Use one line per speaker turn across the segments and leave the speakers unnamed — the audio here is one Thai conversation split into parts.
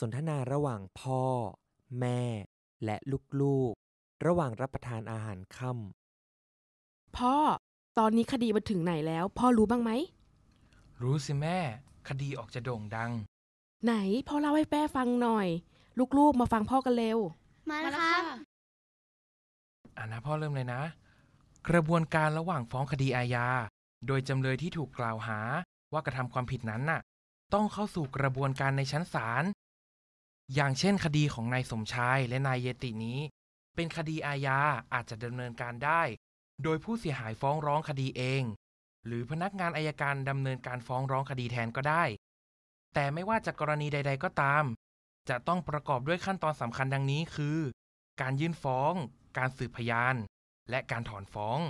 สนทนาระหว่างพ่อ แม่ และลูกๆ ระหว่างรับประทานอาหารค่
ำพ่อ ตอนนี้คดีมาถึงไหนแล้ว พ่อรู้บ้างไหม
รู้สิแม่ คดีออกจะโด่งดัง
ไหนพ่อเล่าให้แป้ฟังหน่อย ลูกๆ มาฟังพ่อกันเร็ว
มาแล้วครับ
อ่านะพ่อเริ่มเลยนะ กระบวนการระหว่างฟ้องคดีอาญา โดยจำเลยที่ถูกกล่าวหาว่ากระทำความผิดนั้นน่ะ ต้องเข้าสู่กระบวนการในชั้นศาลอย่างเช่นคดีของนายสมชายและนายเยตินี้ เป็นคดีอาญาอาจจะดำเนินการได้ โดยผู้เสียหายฟ้องร้องคดีเอง หรือพนักงานอายการดำเนินการฟ้องร้องคดีแทนก็ได้ แต่ไม่ว่าจะกกรณีใดๆก็ตาม จะต้องประกอบด้วยขั้นตอนสำคัญดังนี้คือ การยื่นฟ้อง การสืบพยาน และการถอนฟ้อง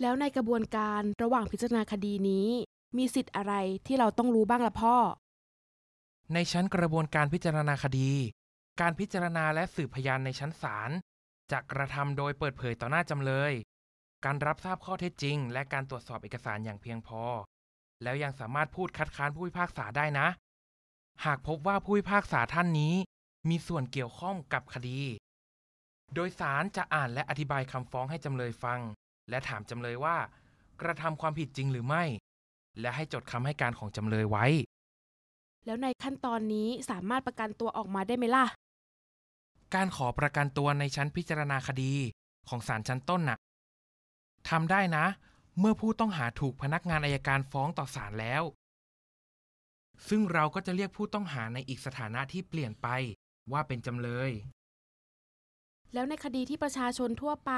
แล้วในกระบวนการระหว่างพิจารณาคดีนี้มีสิทธิ์อะไรที่เราต้องรู้บ้างล่ะพ่อ
ในชั้นกระบวนการพิจารณาคดี การพิจารณาและสืบพยานในชั้นศาลจะกระทำโดยเปิดเผยต่อหน้าจำเลย การรับทราบข้อเท็จจริง และการตรวจสอบเอกสารอย่างเพียงพอ แล้วยังสามารถพูดคัดค้านผู้พิพากษาได้นะ หากพบว่าผู้พิพากษาท่านนี้มีส่วนเกี่ยวข้องกับคดี โดยศาลจะอ่านและอธิบายคำฟ้องให้จำเลยฟัง และถามจำเลยว่า กระทำความผิดจริงหรือไม่ และให้จดคำให้การของจำเลยไว้
แล้วในขั้นตอนนี้สามารถประกันตัวออกมาได้ไหมล่ะ
การขอประกันตัวในชั้นพิจารณาคดีของศาลชั้นต้นน่ะทำได้นะ เมื่อผู้ต้องหาถูกพนักงานอายการฟ้องต่อศาลแล้ว ซึ่งเราก็จะเรียกผู้ต้องหาในอีกสถานะที่เปลี่ยนไปว่าเป็นจำเลย
แล้วในคดีที่ประชาชนทั่วไป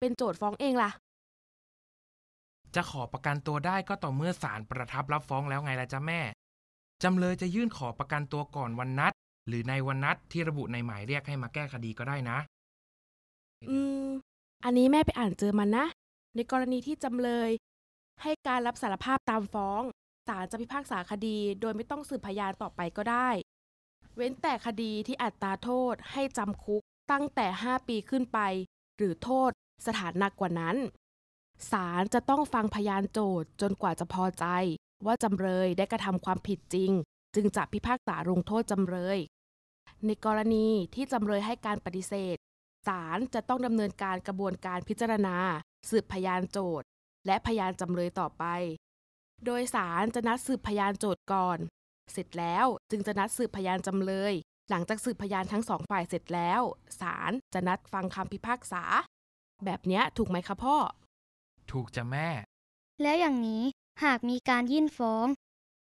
เป็นโจทย์ฟ้องเองล่ะ
จะขอประกันตัวได้ก็ต่อเมื่อศาลประทับรับฟ้องแล้วไงล่ะจ๊ะแม่จำเลยจะยื่นขอประกันตัวก่อนวันนัด หรือในวันนัดที่ระบุในหมายเรียกให้มาแก้คดีก็ได้นะ
อืม อันนี้แม่ไปอ่านเจอมันนะ ในกรณีที่จำเลย ให้การรับสารภาพตามฟ้อง ศาลจะพิพากษาคดี โดยไม่ต้องสืบพยานต่อไปก็ได้ เว้นแต่คดีที่อัตราโทษให้จำคุกตั้งแต่ 5 ปีขึ้นไป หรือโทษสถานหนักกว่านั้น ศาลจะต้องฟังพยานโจทย์จนกว่าจะพอใจว่า จำเลยได้กระทำความผิดจริง จึงจะพิพากษาลงโทษจำเลย ในกรณีที่จำเลยให้การปฏิเสธศาลจะต้องดำเนินการกระบวนการพิจารณา สืบพยานโจทย์ และพยานจำเลยต่อไป โดยศาลจะนัดสืบพยานโจทย์ก่อนเสร็จแล้วจึงจะนัดสืบพยานจำเลย หลังจากสืบพยานทั้งสองฝ่ายเสร็จแล้ว ศาลจะนัดฟังคำพิพากษา แบบนี้ถูกไหมคะพ่อถูกจ้ะแม่
แล้วอย่างนี้หากมีการยื่นฟ้อง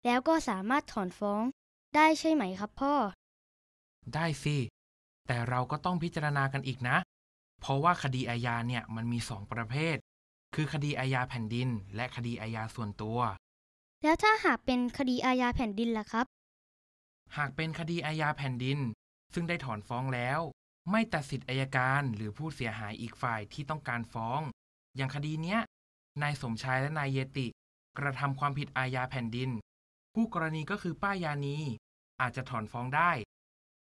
แล้วก็สามารถถอนฟ้องได้ใช่ไหมครับพ่อ
ได้สิ แต่เราก็ต้องพิจารณากันอีกนะ เพราะว่าคดีอาญาเนี่ยมันมีสองประเภท คือคดีอาญาแผ่นดินและคดีอาญาส่วนตัว
แล้วถ้าหากเป็นคดีอาญาแผ่นดินล่ะครับ
หากเป็นคดีอาญาแผ่นดิน ซึ่งได้ถอนฟ้องแล้ว ไม่ตัดสิทธิอายการหรือผู้เสียหายอีกฝ่ายที่ต้องการฟ้อง อย่างคดีเนี้ยนายสมชายและนายเยติกระทำความผิดอาญาแผ่นดิน ผู้กรณีก็คือป้ายานีอาจจะถอนฟ้องได้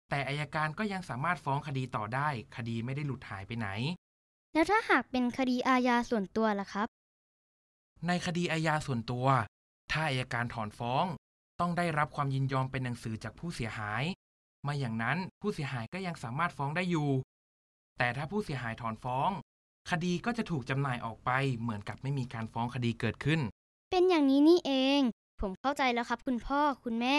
แต่อายการก็ยังสามารถฟ้องคดีต่อได้ คดีไม่ได้หลุดหายไปไหน
แล้วถ้าหากเป็นคดีอาญาส่วนตัวล่ะครับ ในคดีอา
ญาส่วนตัว ถ้าอายการถอนฟ้องต้องได้รับความยินยอมเป็นหนังสือจากผู้เสียหาย มาอย่างนั้นผู้เสียหายก็ยังสามารถฟ้องได้อยู่ แต่ถ้าผู้เสียหายถอนฟ้อง คดีก็จะถูกจำหน่ายออกไป เหมือนกับไม่มีการฟ้องคดีเกิดขึ้น
็นอย่างนี้นี่เอง ผมเข้าใจแล้วครับคุณพ่อคุณแม่